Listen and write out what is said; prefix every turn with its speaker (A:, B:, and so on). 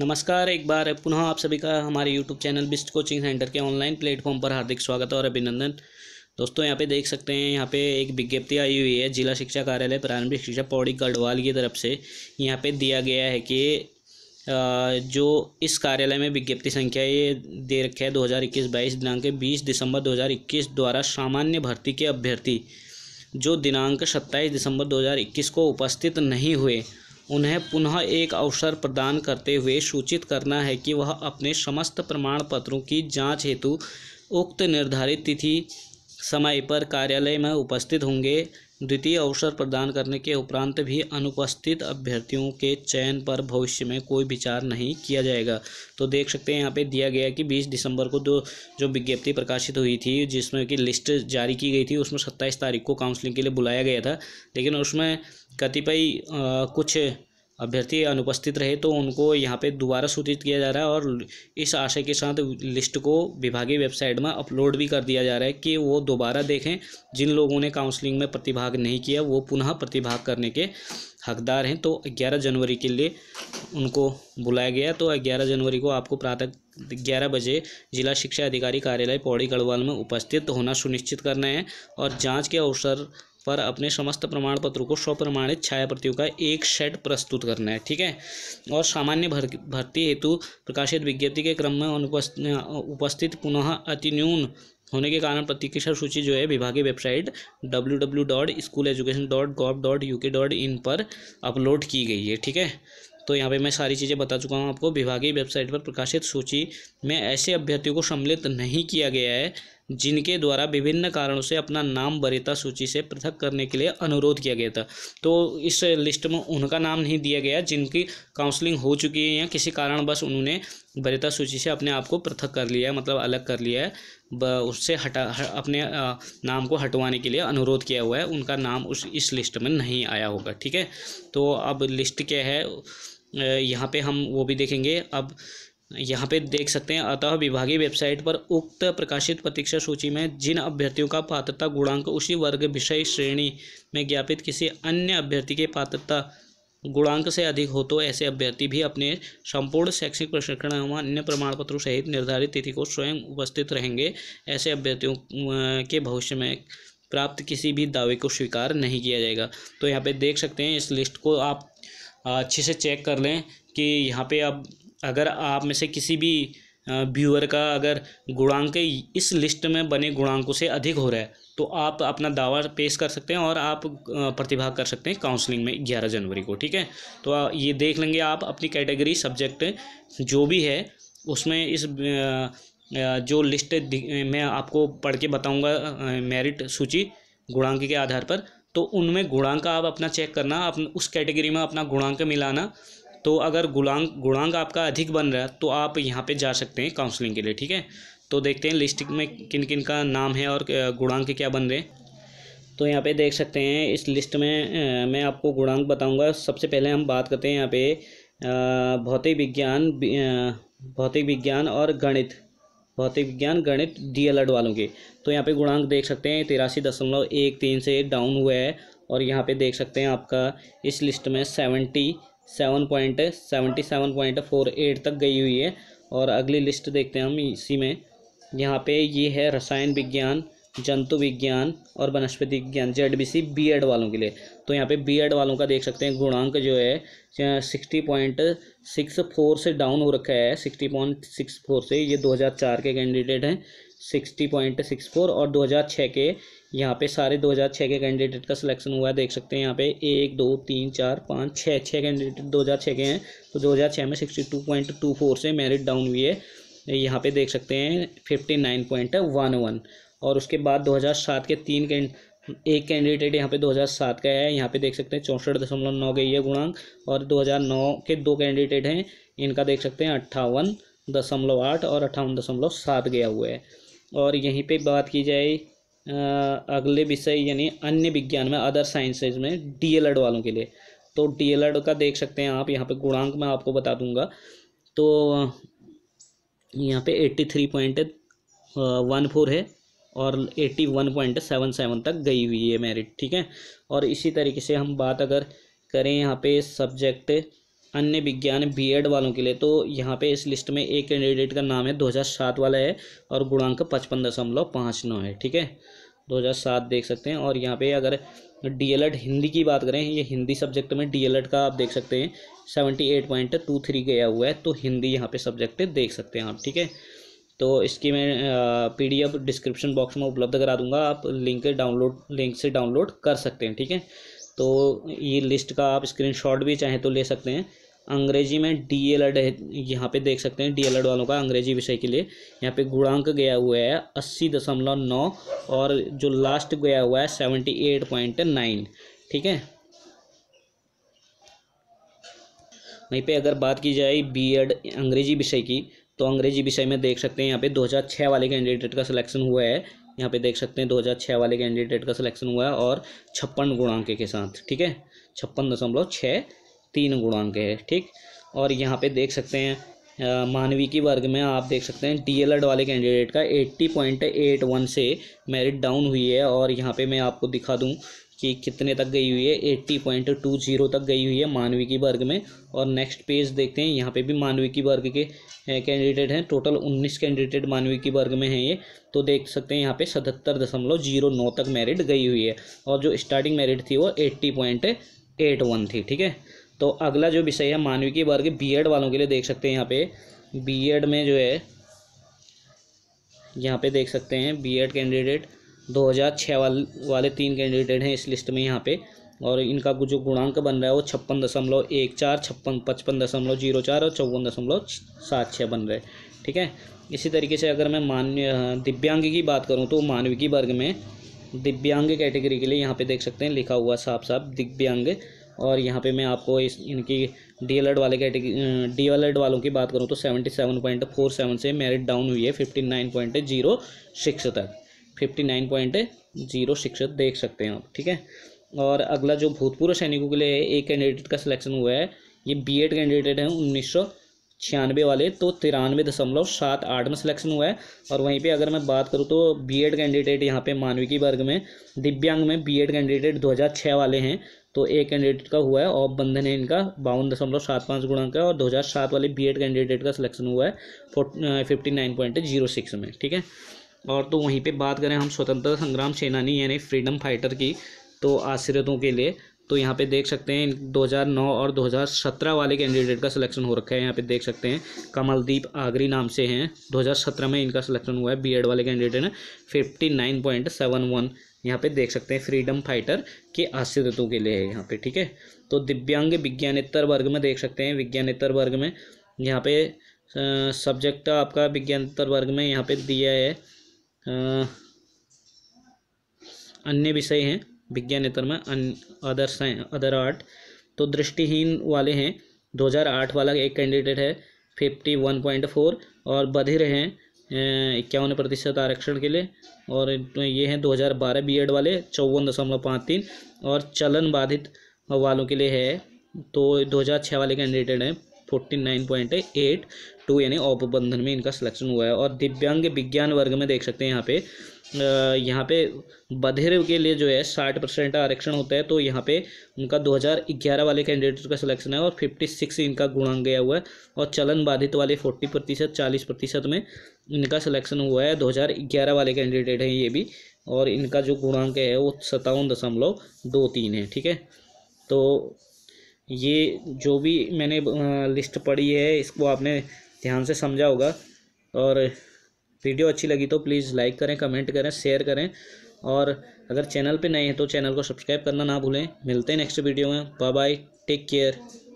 A: नमस्कार एक बार पुनः आप सभी का हमारे YouTube channel Bisht coaching centre के ऑनलाइन प्लेटफॉर्म पर हार्दिक स्वागत और अभिनंदन दोस्तों यहाँ पे देख सकते हैं यहाँ पे एक विज्ञप्ति आई हुई है जिला शिक्षा कार्यालय प्रारंभिक शिक्षा पौड़ी गढ़वाल की तरफ से यहाँ पे दिया गया है कि जो इस कार्यालय में विज्ञप्ति संख्या ये दे रखे है दो हज़ार इक्कीस बाईस दिनांक बीस दिसंबर दो हज़ार इक्कीस द्वारा सामान्य भर्ती के अभ्यर्थी जो दिनांक सत्ताईस दिसंबर दो हज़ार इक्कीस को उपस्थित नहीं हुए उन्हें पुनः एक अवसर प्रदान करते हुए सूचित करना है कि वह अपने समस्त प्रमाण पत्रों की जांच हेतु उक्त निर्धारित तिथि समय पर कार्यालय में उपस्थित होंगे द्वितीय अवसर प्रदान करने के उपरांत भी अनुपस्थित अभ्यर्थियों के चयन पर भविष्य में कोई विचार नहीं किया जाएगा तो देख सकते हैं यहाँ पे दिया गया कि 20 दिसंबर को दो जो विज्ञप्ति प्रकाशित हुई थी जिसमें कि लिस्ट जारी की गई थी उसमें सत्ताईस तारीख को काउंसलिंग के लिए बुलाया गया था लेकिन उसमें कतिपय कुछ अभ्यर्थी अनुपस्थित रहे तो उनको यहाँ पे दोबारा सूचित किया जा रहा है और इस आशय के साथ लिस्ट को विभागीय वेबसाइट में अपलोड भी कर दिया जा रहा है कि वो दोबारा देखें जिन लोगों ने काउंसलिंग में प्रतिभाग नहीं किया वो पुनः प्रतिभाग करने के हकदार हैं तो 11 जनवरी के लिए उनको बुलाया गया तो 11 जनवरी को आपको प्रातः ग्यारह बजे जिला शिक्षा अधिकारी कार्यालय पौड़ी गढ़वाल में उपस्थित होना सुनिश्चित करना है और जांच के अवसर पर अपने समस्त प्रमाण पत्रों को स्वप्रमाणित छायाप्रतियों का एक सेट प्रस्तुत करना है ठीक है और सामान्य भर्ती हेतु प्रकाशित विज्ञप्ति के क्रम में उपस्थित पुनः अति न्यून होने के कारण प्रतीक्षा सूची जो है विभागीय website W W dot school education dot gov dot U K dot in पर अपलोड की गई है ठीक है तो यहाँ पे मैं सारी चीज़ें बता चुका हूँ आपको विभागीय वेबसाइट पर प्रकाशित सूची में ऐसे अभ्यर्थियों को सम्मिलित नहीं किया गया है जिनके द्वारा विभिन्न कारणों से अपना नाम वरीयता सूची से पृथक करने के लिए अनुरोध किया गया था तो इस लिस्ट में उनका नाम नहीं दिया गया जिनकी काउंसलिंग हो चुकी है या किसी कारण बस उन्होंने वरीयता सूची से अपने आप को पृथक कर लिया है मतलब अलग कर लिया है उससे हटा अपने नाम को हटवाने के लिए अनुरोध किया हुआ है उनका नाम उस इस लिस्ट में नहीं आया होगा ठीक है तो अब लिस्ट क्या है यहाँ पे हम वो भी देखेंगे अब यहाँ पे देख सकते हैं अतः विभागीय वेबसाइट पर उक्त प्रकाशित प्रतीक्षा सूची में जिन अभ्यर्थियों का पात्रता गुणांक उसी वर्ग विषय श्रेणी में ज्ञापित किसी अन्य अभ्यर्थी के पात्रता गुणांक से अधिक हो तो ऐसे अभ्यर्थी भी अपने संपूर्ण शैक्षणिक प्रशिक्षण एवं अन्य प्रमाण पत्रों सहित निर्धारित तिथि को स्वयं उपस्थित रहेंगे ऐसे अभ्यर्थियों के भविष्य में प्राप्त किसी भी दावे को स्वीकार नहीं किया जाएगा तो यहाँ पे देख सकते हैं इस लिस्ट को आप अच्छे से चेक कर लें कि यहाँ पे अब अगर आप में से किसी भी व्यूअर का अगर गुणांक इस लिस्ट में बने गुणांकों से अधिक हो रहा है तो आप अपना दावा पेश कर सकते हैं और आप प्रतिभाग कर सकते हैं काउंसलिंग में ग्यारह जनवरी को ठीक है तो ये देख लेंगे आप अपनी कैटेगरी सब्जेक्ट जो भी है उसमें इस जो लिस्ट मैं आपको पढ़ के बताऊँगा मेरिट सूची गुणांक के आधार पर तो उनमें गुणांक आप अपना चेक करना अपन उस कैटेगरी में अपना गुणांक मिलाना तो अगर गुणांग गुणांक आपका अधिक बन रहा है तो आप यहाँ पे जा सकते हैं काउंसलिंग के लिए ठीक है तो देखते हैं लिस्ट में किन किन का नाम है और गुणांक क्या बन रहे तो यहाँ पे देख सकते हैं इस लिस्ट में मैं आपको गुणांक बताऊँगा सबसे पहले हम बात करते हैं यहाँ पे भौतिक विज्ञान भौतिक विज्ञान और गणित भौतिक विज्ञान गणित डी वालों के तो यहाँ पे गुणांक देख सकते हैं तिरासी दशमलव एक तीन से डाउन हुआ है और यहाँ पे देख सकते हैं आपका इस लिस्ट में seventy seven point seventy seven point four eight तक गई हुई है और अगली लिस्ट देखते हैं हम इसी में यहाँ पे ये है रसायन विज्ञान जंतु विज्ञान और वनस्पति विज्ञान Z B C B Ed वालों के लिए तो यहाँ पे बीएड वालों का देख सकते हैं गुणांक जो है सिक्सटी पॉइंट सिक्स फोर से डाउन हो रखा है सिक्सटी पॉइंट सिक्स फोर से ये दो हज़ार चार के कैंडिडेट हैं सिक्सटी पॉइंट सिक्स फोर और दो हज़ार छः के यहाँ पे सारे दो हज़ार छः के कैंडिडेट का सिलेक्शन हुआ है देख सकते हैं यहाँ पे एक दो तीन चार पाँच छः छः कैंडिडेट दो हज़ार छः के हैं तो दो हज़ार छः में sixty two point two four से मेरिट डाउन हुई है यहाँ पे देख सकते हैं fifty nine point one one और उसके बाद दो हज़ार सात के तीन एक कैंडिडेट यहाँ पे 2007 का है यहाँ पे देख सकते हैं चौंसठ दशमलव नौ गई है गुणांक और 2009 के दो कैंडिडेट हैं इनका देख सकते हैं अट्ठावन दशमलव आठ और अट्ठावन दशमलव सात गया हुआ है और यहीं पे बात की जाए अगले विषय यानी अन्य विज्ञान में अदर साइंसेज में डी वालों के लिए तो डी का देख सकते हैं आप यहाँ पर गुणांक मैं आपको बता दूँगा तो यहाँ पर eighty three point one four है और eighty one point seven seven तक गई हुई है मेरिट ठीक है और इसी तरीके से हम बात अगर करें यहाँ पे सब्जेक्ट अन्य विज्ञान बीएड वालों के लिए तो यहाँ पे इस लिस्ट में एक कैंडिडेट का नाम है दो हज़ार सात वाला है और गुणांक पचपन दशमलव पाँच नौ है ठीक है दो हज़ार सात देख सकते हैं और यहाँ पे अगर डीएलएड हिंदी की बात करें ये हिंदी सब्जेक्ट में डीएलएड का आप देख सकते हैं seventy eight point two three गया हुआ है तो हिंदी यहाँ पे सब्जेक्ट देख सकते हैं आप ठीक है तो इसकी मैं पीडीएफ डिस्क्रिप्शन बॉक्स में उपलब्ध करा दूंगा आप लिंक डाउनलोड लिंक से डाउनलोड कर सकते हैं ठीक है तो ये लिस्ट का आप स्क्रीनशॉट भी चाहें तो ले सकते हैं अंग्रेजी में डी एल एड है यहाँ पर देख सकते हैं डी एल एड वालों का अंग्रेजी विषय के लिए यहाँ पे गुणांक गया हुआ है अस्सी दशमलव नौ और जो लास्ट गया हुआ है सेवेंटी एट पॉइंट नाइन ठीक है वहीं पे अगर बात की जाए बी एड अंग्रेजी विषय की तो अंग्रेजी विषय में देख सकते हैं यहाँ पे 2006 वाले कैंडिडेट का सिलेक्शन हुआ है यहाँ पे देख सकते हैं 2006 वाले कैंडिडेट का सिलेक्शन हुआ है और छप्पन गुणांक के साथ ठीक है छप्पन दशमलव छः तीन गुणांक है ठीक और यहाँ पे देख सकते हैं की वर्ग में आप देख सकते हैं डी वाले कैंडिडेट का एट्टी से मेरिट डाउन हुई है और यहाँ पर मैं आपको दिखा दूँ कि कितने तक गई हुई है एट्टी पॉइंट टू जीरो तक गई हुई है मानवी की वर्ग में और नेक्स्ट पेज देखते हैं यहाँ पे भी मानवी की वर्ग के कैंडिडेट हैं टोटल उन्नीस कैंडिडेट मानवी की वर्ग में हैं ये तो देख सकते हैं यहाँ पे सतहत्तर दशमलव जीरो नौ तक मेरिट गई हुई है और जो स्टार्टिंग मेरिट थी वो एट्टी पॉइंट एट वन थी ठीक है तो अगला जो विषय है मानवी की वर्ग बी एड वालों के लिए देख सकते हैं यहाँ पे बी एड में जो है यहाँ पे देख सकते हैं बी एड कैंडिडेट 2006 वाल, वाले तीन कैंडिडेट हैं इस लिस्ट में यहाँ पे और इनका जो गुणांक बन रहा है वो छप्पन दशमलव एक चार छप्पन पचपन दशमलव जीरो चार और चौवन दशमलव सात छः बन रहे ठीक है इसी तरीके से अगर मैं मान्य दिव्यांग की बात करूँ तो मानविकी वर्ग में दिव्यांग कैटेगरी के लिए यहाँ पे देख सकते हैं लिखा हुआ साफ साफ दिव्यांग और यहाँ पे मैं आपको इस इनकी डी e वाले कैटेगरी डी e वालों की बात करूँ तो seventy seven point four seven से मेरिट डाउन हुई है fifty nine point zero six तक fifty nine point zero six देख सकते हैं आप ठीक है और अगला जो भूतपूर्व सैनिकों के लिए एक कैंडिडेट का सिलेक्शन हुआ है ये बी एड कैंडिडेट हैं उन्नीस सौ छियानवे वाले तो तिरानवे दशमलव सात आठ में सिलेक्शन हुआ है और वहीं पे अगर मैं बात करूँ तो बीएड कैंडिडेट यहाँ पे मानविकी वर्ग में दिव्यांग में बीएड कैंडिडेट 2006 वाले हैं तो एक कैंडिडेट का हुआ है और बंधन है इनका बावन दशमलव सात पाँच गुणांक है और दो हज़ार सात वाले बी एड कैंडिडेट का सिलेक्शन हुआ है fort fifty nine point zero six में ठीक है और तो वहीं पे बात करें हम स्वतंत्रता संग्राम सेनानी यानी फ्रीडम फाइटर की तो आश्रितों के लिए तो यहाँ पे देख सकते हैं 2009 और 2017 वाले कैंडिडेट का सिलेक्शन हो रखा है यहाँ पे देख सकते हैं कमलदीप आगरी नाम से हैं 2017 में इनका सिलेक्शन हुआ है बीएड वाले कैंडिडेट ने fifty nine point seven one यहाँ पर देख सकते हैं फ्रीडम फाइटर के आश्रितों के लिए है यहाँ पर ठीक है तो दिव्यांग विज्ञानेत्तर वर्ग में देख सकते हैं विज्ञानेत्तर वर्ग में यहाँ पे सब्जेक्ट आपका विज्ञानेतर वर्ग में यहाँ पे दिया है अन्य विषय हैं विज्ञानेतर में अदर साइंस अदर आर्ट तो दृष्टिहीन वाले हैं 2008 वाला एक कैंडिडेट है 51.4 और बधिर हैं इक्यावन प्रतिशत आरक्षण के लिए और तो ये हैं 2012 बीएड वाले चौवन दशमलव पाँच तीन और चलन बाधित वालों के लिए है तो 2006 वाले कैंडिडेट हैं forty nine point eight two यानी औपबंधन में इनका सिलेक्शन हुआ है और दिव्यांग विज्ञान वर्ग में देख सकते हैं यहाँ पे यहाँ पे बधेर के लिए जो है साठ परसेंट आरक्षण होता है तो यहाँ पे उनका 2011 वाले कैंडिडेट्स का सिलेक्शन है और 56 इनका गुणांक गया हुआ है और चलन बाधित वाले 40 प्रतिशत चालीस प्रतिशत में इनका सिलेक्शन हुआ है 2011 वाले कैंडिडेट हैं ये भी और इनका जो गुणांक है वो सतावन दशमलव दो तीन है ठीक है तो ये जो भी मैंने लिस्ट पढ़ी है इसको आपने ध्यान से समझा होगा और वीडियो अच्छी लगी तो प्लीज़ लाइक करें कमेंट करें शेयर करें और अगर चैनल पे नए हैं तो चैनल को सब्सक्राइब करना ना भूलें मिलते हैं नेक्स्ट वीडियो में बाय बाय टेक केयर